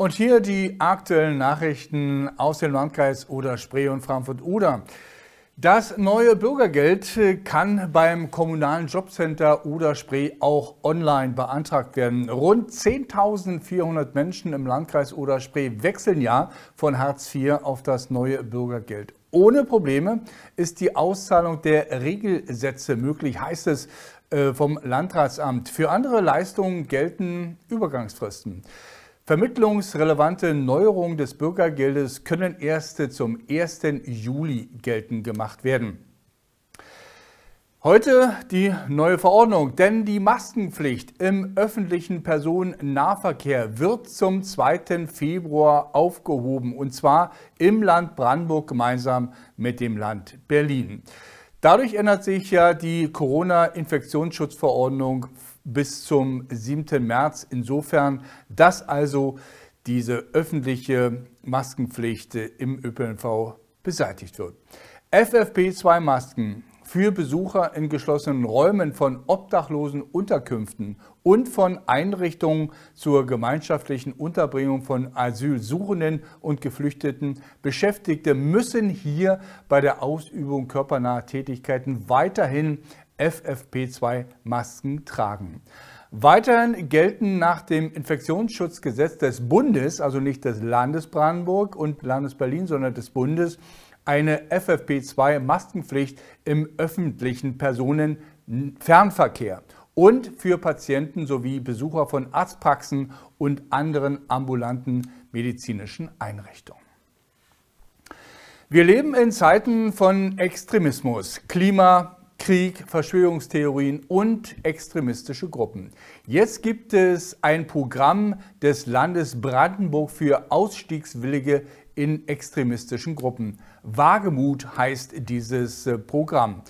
Und hier die aktuellen Nachrichten aus dem Landkreis Oder-Spree und Frankfurt-Oder. Das neue Bürgergeld kann beim kommunalen Jobcenter Oder-Spree auch online beantragt werden. Rund 10.400 Menschen im Landkreis Oder-Spree wechseln ja von Hartz IV auf das neue Bürgergeld. Ohne Probleme ist die Auszahlung der Regelsätze möglich, heißt es äh, vom Landratsamt. Für andere Leistungen gelten Übergangsfristen. Vermittlungsrelevante Neuerungen des Bürgergeldes können erste zum 1. Juli geltend gemacht werden. Heute die neue Verordnung, denn die Maskenpflicht im öffentlichen Personennahverkehr wird zum 2. Februar aufgehoben und zwar im Land Brandenburg gemeinsam mit dem Land Berlin. Dadurch ändert sich ja die Corona-Infektionsschutzverordnung bis zum 7. März. Insofern, dass also diese öffentliche Maskenpflicht im ÖPNV beseitigt wird. FFP2-Masken für Besucher in geschlossenen Räumen von obdachlosen Unterkünften und von Einrichtungen zur gemeinschaftlichen Unterbringung von Asylsuchenden und Geflüchteten. Beschäftigte müssen hier bei der Ausübung körpernaher Tätigkeiten weiterhin FFP2-Masken tragen. Weiterhin gelten nach dem Infektionsschutzgesetz des Bundes, also nicht des Landes Brandenburg und Landes Berlin, sondern des Bundes, eine FFP2-Maskenpflicht im öffentlichen Personenfernverkehr und für Patienten sowie Besucher von Arztpraxen und anderen ambulanten medizinischen Einrichtungen. Wir leben in Zeiten von Extremismus, Klima, Krieg, Verschwörungstheorien und extremistische Gruppen. Jetzt gibt es ein Programm des Landes Brandenburg für Ausstiegswillige in extremistischen Gruppen. Wagemut heißt dieses äh, Programm.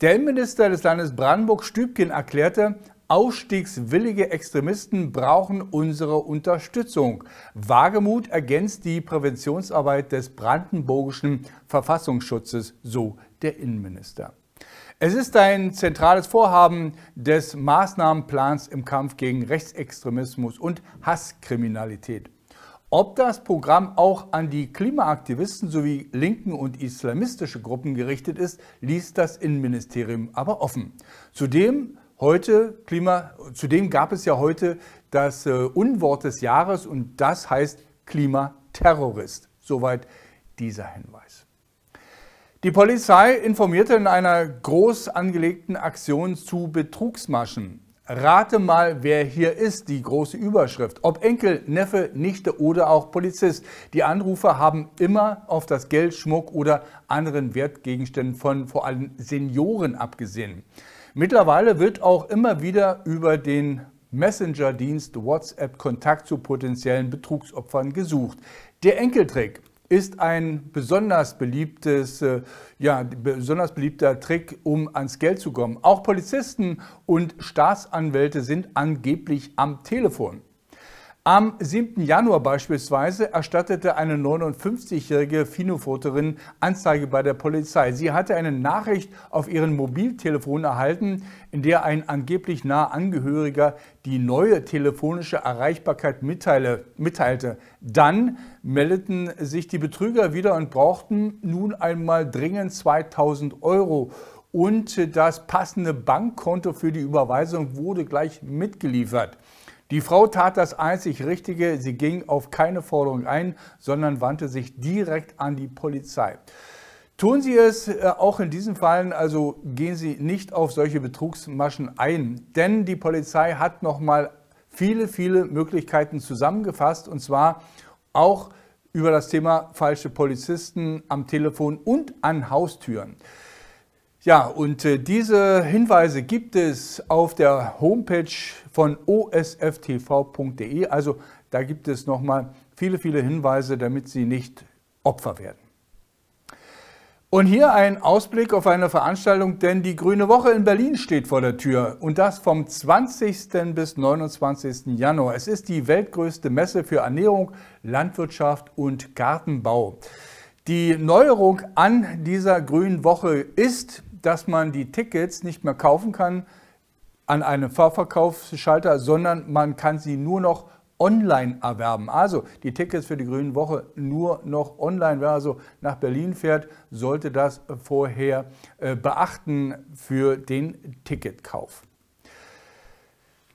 Der Innenminister des Landes Brandenburg, Stübgen, erklärte, Ausstiegswillige Extremisten brauchen unsere Unterstützung. Wagemut ergänzt die Präventionsarbeit des brandenburgischen Verfassungsschutzes, so der Innenminister. Es ist ein zentrales Vorhaben des Maßnahmenplans im Kampf gegen Rechtsextremismus und Hasskriminalität. Ob das Programm auch an die Klimaaktivisten sowie linken und islamistische Gruppen gerichtet ist, ließ das Innenministerium aber offen. Zudem heute Klima, zudem gab es ja heute das äh, Unwort des Jahres und das heißt Klimaterrorist. Soweit dieser Hinweis. Die Polizei informierte in einer groß angelegten Aktion zu Betrugsmaschen. Rate mal, wer hier ist, die große Überschrift. Ob Enkel, Neffe, Nichte oder auch Polizist. Die Anrufer haben immer auf das Geld, Schmuck oder anderen Wertgegenständen von vor allem Senioren abgesehen. Mittlerweile wird auch immer wieder über den Messenger-Dienst WhatsApp Kontakt zu potenziellen Betrugsopfern gesucht. Der Enkeltrick ist ein besonders beliebtes, äh, ja, besonders beliebter Trick, um ans Geld zu kommen. Auch Polizisten und Staatsanwälte sind angeblich am Telefon. Am 7. Januar beispielsweise erstattete eine 59-jährige Finofoterin Anzeige bei der Polizei. Sie hatte eine Nachricht auf ihrem Mobiltelefon erhalten, in der ein angeblich naher Angehöriger die neue telefonische Erreichbarkeit mitteile, mitteilte. Dann meldeten sich die Betrüger wieder und brauchten nun einmal dringend 2000 Euro und das passende Bankkonto für die Überweisung wurde gleich mitgeliefert. Die Frau tat das einzig Richtige. Sie ging auf keine Forderung ein, sondern wandte sich direkt an die Polizei. Tun Sie es äh, auch in diesen Fallen, also gehen Sie nicht auf solche Betrugsmaschen ein, denn die Polizei hat nochmal viele, viele Möglichkeiten zusammengefasst und zwar auch über das Thema falsche Polizisten am Telefon und an Haustüren. Ja, und äh, diese Hinweise gibt es auf der Homepage von osftv.de. Also da gibt es nochmal viele, viele Hinweise, damit Sie nicht Opfer werden. Und hier ein Ausblick auf eine Veranstaltung, denn die Grüne Woche in Berlin steht vor der Tür und das vom 20. bis 29. Januar. Es ist die weltgrößte Messe für Ernährung, Landwirtschaft und Gartenbau. Die Neuerung an dieser Grünen Woche ist, dass man die Tickets nicht mehr kaufen kann an einem Fahrverkaufsschalter, sondern man kann sie nur noch online erwerben. Also die Tickets für die Grünen Woche nur noch online. Wer also nach Berlin fährt, sollte das vorher äh, beachten für den Ticketkauf.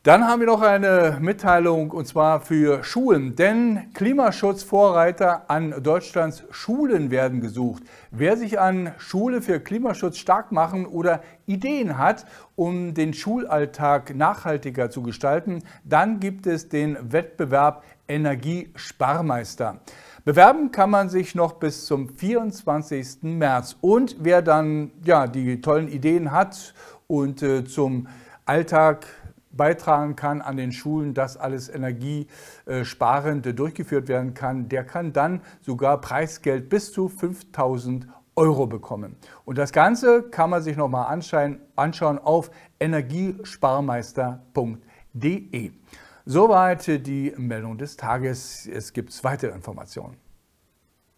Dann haben wir noch eine Mitteilung und zwar für Schulen, denn Klimaschutzvorreiter an Deutschlands Schulen werden gesucht. Wer sich an Schule für Klimaschutz stark machen oder Ideen hat, um den Schulalltag nachhaltiger zu gestalten, dann gibt es den Wettbewerb Energiesparmeister. Bewerben kann man sich noch bis zum 24. März und wer dann ja die tollen Ideen hat und äh, zum Alltag beitragen kann an den Schulen, dass alles energiesparend durchgeführt werden kann, der kann dann sogar Preisgeld bis zu 5000 Euro bekommen. Und das Ganze kann man sich nochmal anschauen auf energiesparmeister.de. Soweit die Meldung des Tages. Es gibt weitere Informationen.